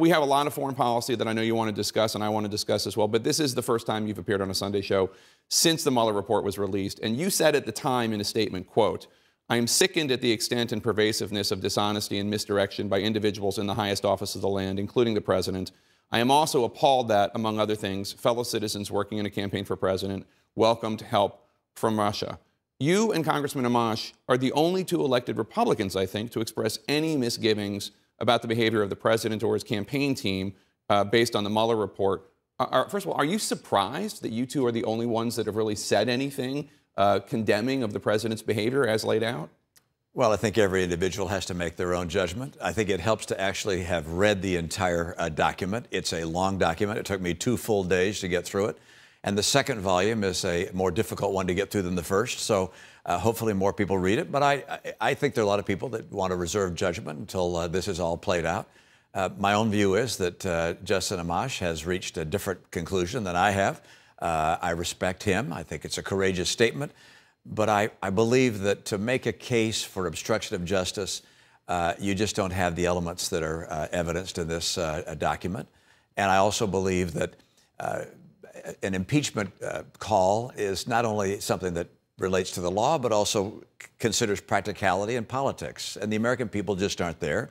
we have a lot of foreign policy that I know you want to discuss and I want to discuss as well, but this is the first time you've appeared on a Sunday show since the Mueller report was released. And you said at the time in a statement, quote, I am sickened at the extent and pervasiveness of dishonesty and misdirection by individuals in the highest office of the land, including the president. I am also appalled that, among other things, fellow citizens working in a campaign for president welcomed help from Russia. You and Congressman Amash are the only two elected Republicans, I think, to express any misgivings about the behavior of the president or his campaign team uh, based on the Mueller report. Are, uh, uh, first of all, are you surprised that you two are the only ones that have really said anything uh, condemning of the president's behavior as laid out? Well, I think every individual has to make their own judgment. I think it helps to actually have read the entire uh, document. It's a long document. It took me two full days to get through it. And the second volume is a more difficult one to get through than the first. So uh, hopefully, more people read it. But I, I, think there are a lot of people that want to reserve judgment until uh, this is all played out. Uh, my own view is that uh, Justin Amash has reached a different conclusion than I have. Uh, I respect him. I think it's a courageous statement. But I, I believe that to make a case for obstruction of justice, uh, you just don't have the elements that are evidenced in this document. And I also believe that an impeachment call is not only something that relates to the law, but also considers practicality and politics. And the American people just aren't there.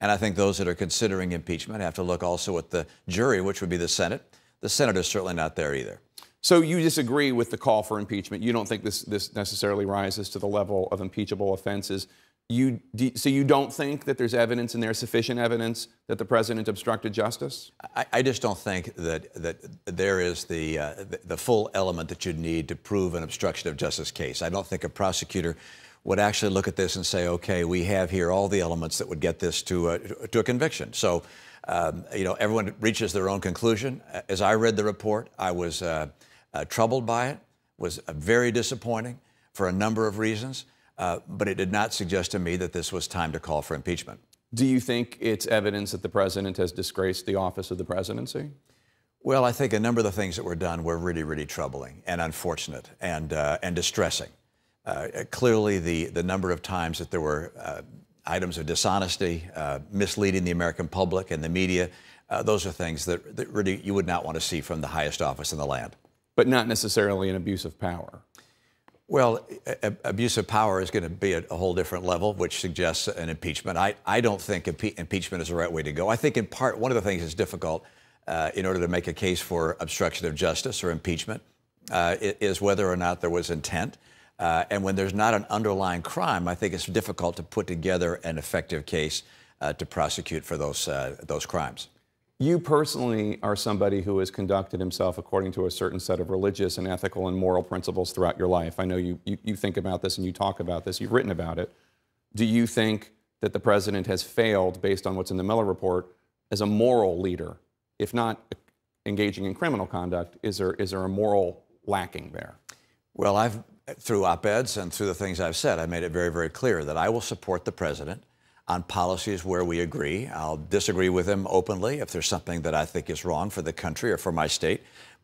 And I think those that are considering impeachment have to look also at the jury, which would be the Senate. The Senate is certainly not there either. So you disagree with the call for impeachment. You don't think this, this necessarily rises to the level of impeachable offenses. You, do, so you don't think that there's evidence and there's sufficient evidence that the president obstructed justice? I, I just don't think that, that there is the, uh, the, the full element that you need to prove an obstruction of justice case. I don't think a prosecutor would actually look at this and say, okay, we have here all the elements that would get this to a, to a conviction. So, um, you know, everyone reaches their own conclusion. As I read the report, I was uh, uh, troubled by it, was uh, very disappointing for a number of reasons. Uh, but it did not suggest to me that this was time to call for impeachment. Do you think it's evidence that the president has disgraced the office of the presidency? Well, I think a number of the things that were done were really, really troubling and unfortunate and, uh, and distressing. Uh, clearly, the, the number of times that there were uh, items of dishonesty, uh, misleading the American public and the media, uh, those are things that, that really you would not want to see from the highest office in the land. But not necessarily an abuse of power. Well, abuse of power is going to be at a whole different level, which suggests an impeachment. I, I don't think impe impeachment is the right way to go. I think, in part, one of the things that's difficult uh, in order to make a case for obstruction of justice or impeachment uh, is whether or not there was intent. Uh, and when there's not an underlying crime, I think it's difficult to put together an effective case uh, to prosecute for those, uh, those crimes. You personally are somebody who has conducted himself according to a certain set of religious and ethical and moral principles throughout your life. I know you, you, you, think about this and you talk about this, you've written about it. Do you think that the president has failed, based on what's in the Mueller report, as a moral leader? If not engaging in criminal conduct, is there, is there a moral lacking there? Well, I've, through op eds and through the things I've said, I made it very, very clear that I will support the president on policies where we agree. I'll disagree with him openly if there's something that I think is wrong for the country or for my state.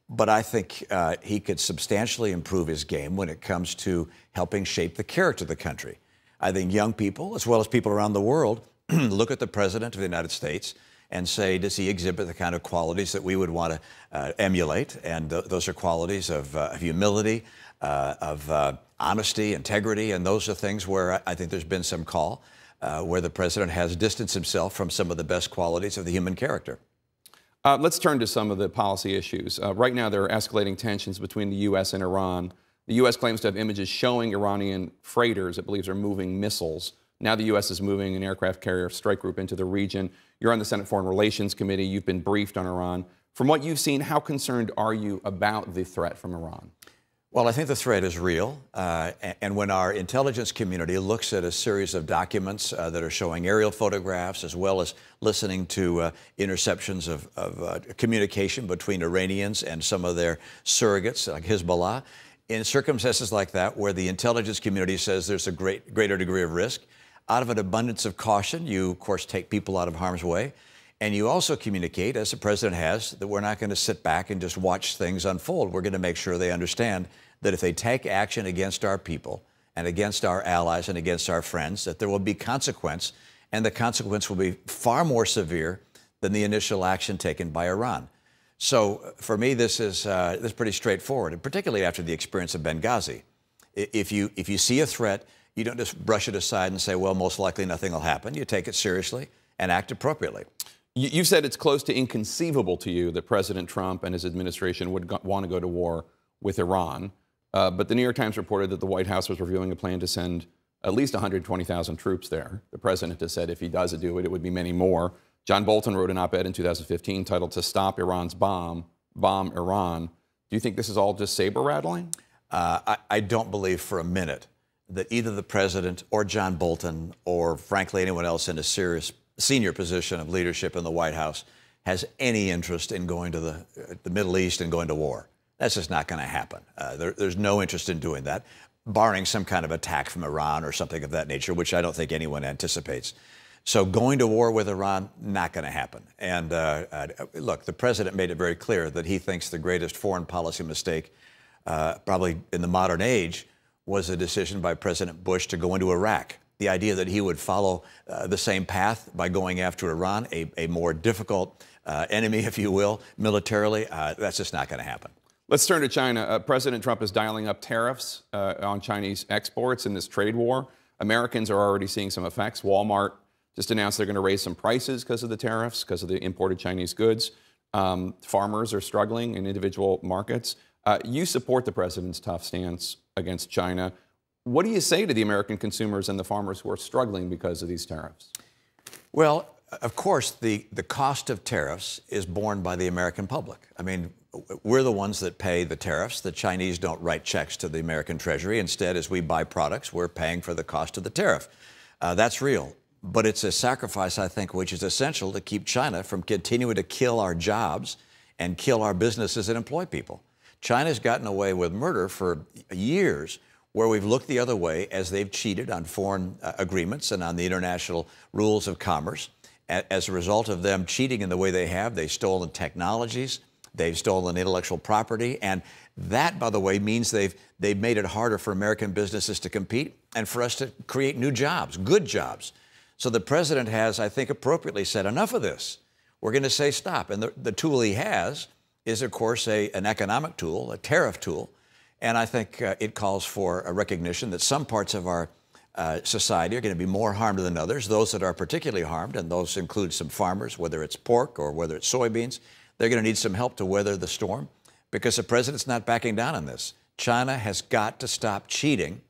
But I think uh, he could substantially improve his game when it comes to helping shape the character of the country. I think young people, as well as people around the world, look at the President of the United States and say, does he exhibit the kind of qualities that we would want to uh, emulate? And th- those are qualities of, uh, of humility, uh, of uh, honesty, integrity, and those are things where I, I think there's been some call. Uh, where the president has distanced himself from some of the best qualities of the human character. Uh, let's turn to some of the policy issues. Uh, right now, there are escalating tensions between the U.S. and Iran. The U.S. claims to have images showing Iranian freighters it believes are moving missiles. Now, the U.S. is moving an aircraft carrier strike group into the region. You're on the Senate Foreign Relations Committee. You've been briefed on Iran. From what you've seen, how concerned are you about the threat from Iran? Well, I think the threat is real. Uh, and when our intelligence community looks at a series of documents uh, that are showing aerial photographs as well as listening to uh, interceptions of, of uh, communication between Iranians and some of their surrogates, like Hezbollah, in circumstances like that where the intelligence community says there's a great, greater degree of risk, out of an abundance of caution, you, of course, take people out of harm's way. And you also communicate, as the president has, that we're not going to sit back and just watch things unfold. We're going to make sure they understand that if they take action against our people and against our allies and against our friends, that there will be consequence, and the consequence will be far more severe than the initial action taken by Iran. So for me, this is, uh, this is pretty straightforward, and particularly after the experience of Benghazi. If you, if you see a threat, you don't just brush it aside and say, well, most likely nothing will happen. You take it seriously and act appropriately. you said it's close to inconceivable to you that President Trump and his administration would want to go to war with Iran. Uh, but the New York Times reported that the White House was reviewing a plan to send at least 120,000 troops there. The president has said if he does do it, it would be many more. John Bolton wrote an op ed in 2015 titled To Stop Iran's Bomb, Bomb Iran. Do you think this is all just saber rattling? Uh, I, I don't believe for a minute that either the president or John Bolton or, frankly, anyone else in a serious senior position of leadership in the White House has any interest in going to the, uh, the Middle East and going to war. That's just not going to happen. Uh, there, there's no interest in doing that, barring some kind of attack from Iran or something of that nature, which I don't think anyone anticipates. So going to war with Iran, not going to happen. And uh, uh, look, the president made it very clear that he thinks the greatest foreign policy mistake, uh, probably in the modern age, was the decision by President Bush to go into Iraq. The idea that he would follow uh, the same path by going after Iran, a, a more difficult uh, enemy, if you will, militarily, that's just not going to happen. Let's turn to China. Uh, President Trump is dialing up tariffs uh, on Chinese exports in this trade war. Americans are already seeing some effects. Walmart just announced they're going to raise some prices because of the tariffs, because of the imported Chinese goods. Um, farmers are struggling in individual markets. Uh, you support the president's tough stance against China. What do you say to the American consumers and the farmers who are struggling because of these tariffs? Well, of course, the, the cost of tariffs is borne by the American public. I mean, we're the ones that pay the tariffs. The Chinese don't write checks to the American Treasury. Instead, as we buy products, we're paying for the cost of the tariff. Uh, that's real. But it's a sacrifice, I think, which is essential to keep China from continuing to kill our jobs and kill our businesses and employ people. China's gotten away with murder for years where we've looked the other way as they've cheated on foreign uh, agreements and on the international rules of commerce. A- as a result of them cheating in the way they have, they've stolen technologies. They've stolen intellectual property. And that, by the way, means they've, they've made it harder for American businesses to compete and for us to create new jobs, good jobs. So the president has, I think, appropriately said, enough of this. We're going to say stop. And the, the tool he has is, of course, a, an economic tool, a tariff tool. And I think uh, it calls for a recognition that some parts of our uh, society are going to be more harmed than others, those that are particularly harmed, and those include some farmers, whether it's pork or whether it's soybeans. They're going to need some help to weather the storm because the president's not backing down on this. China has got to stop cheating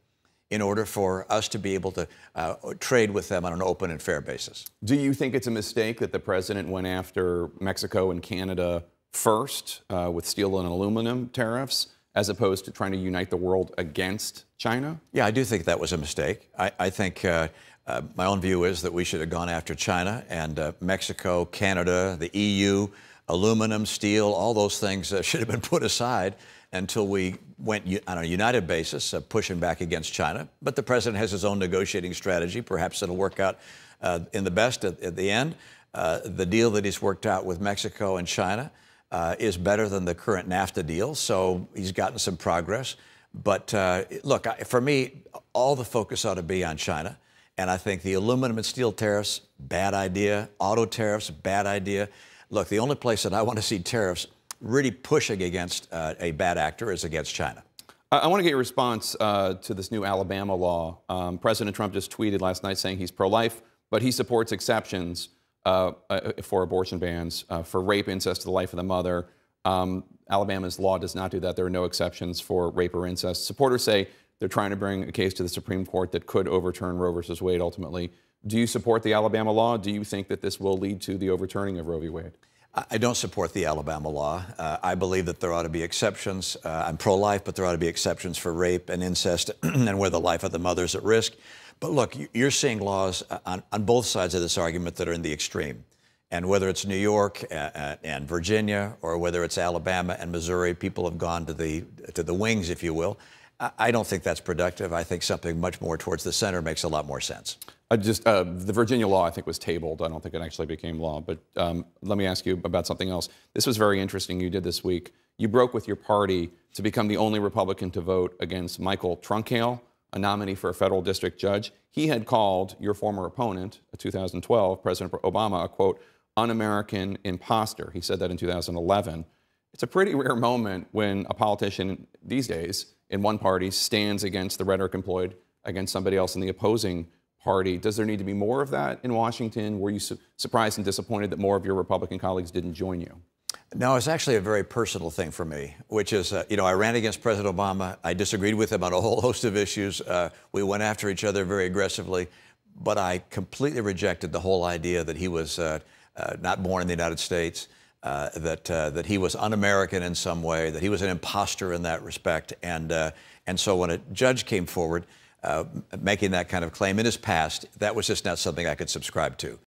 in order for us to be able to uh, trade with them on an open and fair basis. Do you think it's a mistake that the president went after Mexico and Canada first uh, with steel and aluminum tariffs? as opposed to trying to unite the world against China? Yeah, I do think that was a mistake. I, I think uh, uh, my own view is that we should have gone after China and uh, Mexico, Canada, the EU aluminum, steel, all those things uh, should have been put aside until we went on a united basis, uh, pushing back against China. But the president has his own negotiating strategy. Perhaps it'll work out uh, in the best at, at the end. Uh, the deal that he's worked out with Mexico and China uh, is better than the current NAFTA deal, so he's gotten some progress. But uh, look, I, for me, all the focus ought to be on China. And I think the aluminum and steel tariffs, bad idea. Auto tariffs, bad idea. Look, the only place that I want to see tariffs really pushing against uh, a bad actor is against China. I want to get your response uh, to this new Alabama law. Um, President Trump just tweeted last night saying he's pro life, but he supports exceptions uh, uh for abortion bans, uh, for rape, incest to the life of the mother. Um, Alabama's law does not do that. There are no exceptions for rape or incest. Supporters say they're trying to bring a case to the Supreme Court that could overturn Roe versus Wade ultimately. Do you support the Alabama law? Do you think that this will lead to the overturning of Roe v. Wade? I don't support the Alabama law. Uh, I believe that there ought to be exceptions. Uh, I'm pro life, but there ought to be exceptions for rape and incest and where the life of the mother is at risk. But look, you're seeing laws on, on both sides of this argument that are in the extreme. And whether it's New York uh, uh, and Virginia or whether it's Alabama and Missouri, people have gone to the, to the wings, if you will. I don't think that's productive. I think something much more towards the center makes a lot more sense. I just uh, the Virginia law, I think, was tabled. I don't think it actually became law. But um, let me ask you about something else. This was very interesting. You did this week. You broke with your party to become the only Republican to vote against Michael Trunkale, a nominee for a federal district judge. He had called your former opponent, 2012 President Obama, a quote un-American imposter. He said that in 2011. It's a pretty rare moment when a politician these days in one party stands against the rhetoric employed against somebody else in the opposing party. Does there need to be more of that in Washington? Were you su surprised and disappointed that more of your Republican colleagues didn't join you? No, it's actually a very personal thing for me, which is, uh, you know, I ran against President Obama. I disagreed with him on a whole host of issues. Uh, we went after each other very aggressively, but I completely rejected the whole idea that he was uh, uh not born in the United States uh, that uh, that he was un-American in some way, that he was an impostor in that respect, and uh, and so when a judge came forward uh, making that kind of claim in his past, that was just not something I could subscribe to.